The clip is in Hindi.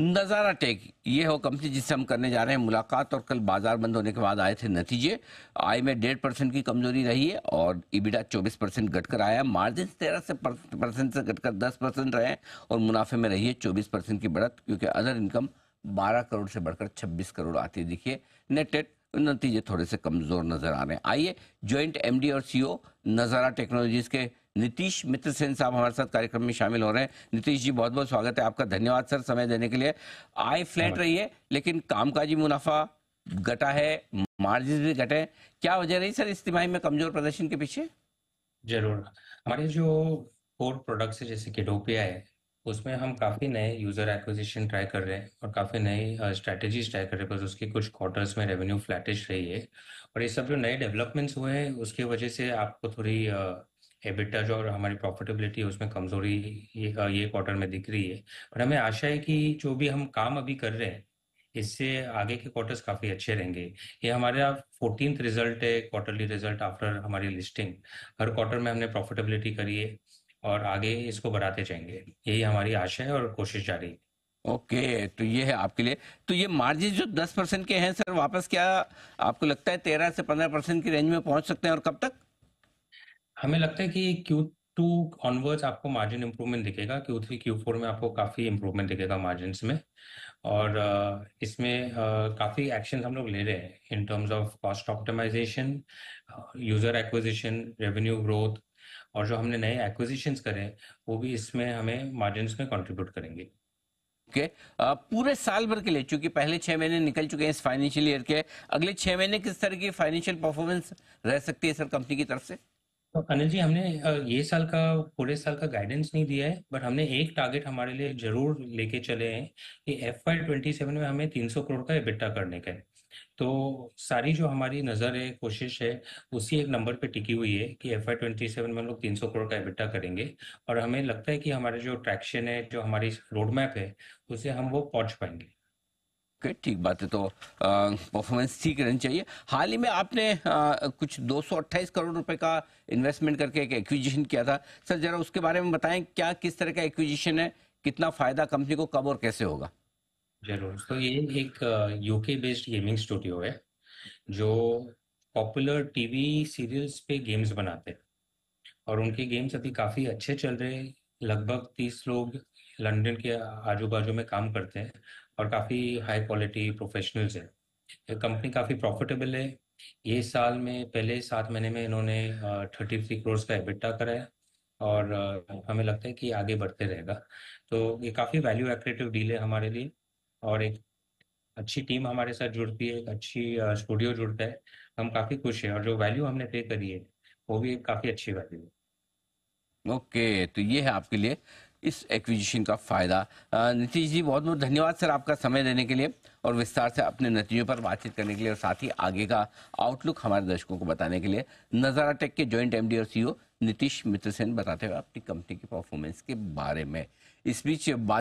नज़ारा टेक ये हो कंपनी जिससे हम करने जा रहे हैं मुलाकात और कल बाजार बंद होने के बाद आए थे नतीजे आय में डेढ़ परसेंट की कमजोरी रही है और इबिडा चौबीस परसेंट घटकर आया मार्जिन तेरह से परसेंट से घटकर दस परसेंट रहे और मुनाफे में रही है चौबीस परसेंट की बढ़त क्योंकि अदर इनकम बारह करोड़ से बढ़कर छब्बीस करोड़ आती है देखिए नेटेड नतीजे थोड़े से कमजोर नजर आ रहे हैं आइए ज्वाइंट एम और सी नजारा टेक्नोलॉजीज के नीतीश मित्र सेन साहब हमारे साथ कार्यक्रम में शामिल हो रहे हैं नीतीश जी बहुत बहुत स्वागत है आपका धन्यवाद सर समय देने के लिए आय फ्लैट रही है लेकिन कामकाजी मुनाफा घटा है मार्जिन भी घटे क्या वजह रही सर इस तिमाही में कमजोर प्रदर्शन के पीछे जरूर हमारे जो कोर प्रोडक्ट्स है जैसे कि डोपिया है उसमें हम काफ़ी नए यूज़र एक्विजिशन ट्राई कर रहे हैं और काफ़ी नई स्ट्रेटेजीज ट्राई कर रहे हैं बस उसके कुछ क्वार्टर्स में रेवेन्यू फ्लैटिश रही है और ये सब जो नए डेवलपमेंट्स हुए हैं उसकी वजह से आपको थोड़ी एबिटा जो हमारी प्रॉफिटेबिलिटी है उसमें कमजोरी ये क्वार्टर में दिख रही है पर हमें आशा है कि जो भी हम काम अभी कर रहे हैं इससे आगे के क्वार्टर्स काफी अच्छे रहेंगे ये हमारा फोर्टीन रिजल्ट है क्वार्टरली रिजल्ट आफ्टर हमारी लिस्टिंग हर क्वार्टर में हमने प्रॉफिटेबिलिटी करी है और आगे इसको बढ़ाते जाएंगे यही हमारी आशा है और कोशिश जारी है ओके okay, तो ये है आपके लिए तो ये मार्जिन जो दस परसेंट के हैं सर वापस क्या आपको लगता है तेरह से पंद्रह परसेंट की रेंज में पहुंच सकते हैं और कब तक हमें लगता है कि क्यू टू ऑनवर्ड्स आपको मार्जिन इम्प्रूवमेंट दिखेगा क्यू थ्री क्यू फोर में आपको काफ़ी इम्प्रूवमेंट दिखेगा मार्जिन में और इसमें काफ़ी एक्शन हम लोग ले रहे हैं in terms of cost optimisation user acquisition revenue growth और जो हमने नए एक्विजिशन करे वो भी इसमें हमें मार्जिन में कॉन्ट्रीब्यूट करेंगे ओके okay. uh, पूरे साल भर के लिए चूंकि पहले छह महीने निकल चुके हैं इस फाइनेंशियल ईयर के अगले छह महीने किस तरह की फाइनेंशियल परफॉर्मेंस रह सकती है सर कंपनी की तरफ से तो अनिल जी हमने ये साल का पूरे साल का गाइडेंस नहीं दिया है बट हमने एक टारगेट हमारे लिए जरूर लेके चले हैं कि एफ आई ट्वेंटी सेवन में हमें तीन सौ करोड़ का इबिट्टा करने का है तो सारी जो हमारी नज़र है कोशिश है उसी एक नंबर पे टिकी हुई है कि एफ आई ट्वेंटी सेवन में हम लोग तीन सौ करोड़ का इबिट्टा करेंगे और हमें लगता है कि हमारे जो ट्रैक्शन है जो हमारी रोड मैप है उसे हम वो पहुंच पाएंगे ओके ठीक बात है तो परफॉर्मेंस ठीक रहनी चाहिए हाल ही में आपने आ, कुछ 228 करोड़ रुपए का इन्वेस्टमेंट करके एक एक्विजिशन किया था सर जरा उसके बारे में बताएं क्या किस तरह का एक्विजिशन है कितना फायदा कंपनी को कब और कैसे होगा जरूर तो ये एक यूके बेस्ड गेमिंग स्टूडियो है जो पॉपुलर टीवी सीरियल्स पे गेम्स बनाते हैं और उनके गेम्स अभी काफ़ी अच्छे चल रहे हैं लगभग तीस लोग लंदन के आजू बाजू में काम करते हैं और काफ़ी हाई क्वालिटी प्रोफेशनल्स हैं कंपनी काफ़ी प्रॉफिटेबल है ये साल में पहले सात महीने में इन्होंने थर्टी थ्री करोड़ का एबिटा कराया और हमें लगता है कि आगे बढ़ते रहेगा तो ये काफ़ी वैल्यू एक्रेटिव डील है हमारे लिए और एक अच्छी टीम हमारे साथ जुड़ती है एक अच्छी स्टूडियो जुड़ता है हम काफ़ी खुश हैं और जो वैल्यू हमने पे करी है वो भी काफ़ी अच्छी वैल्यू है ओके okay, तो ये है आपके लिए इस एक्विजिशन का फायदा नीतीश जी बहुत बहुत धन्यवाद सर आपका समय देने के लिए और विस्तार से अपने नतीजों पर बातचीत करने के लिए और साथ ही आगे का आउटलुक हमारे दर्शकों को बताने के लिए नजारा टेक के जॉइंट एमडी और सीईओ e नीतीश मित्र सेन बताते हुए अपनी कंपनी की परफॉर्मेंस के बारे में इस बीच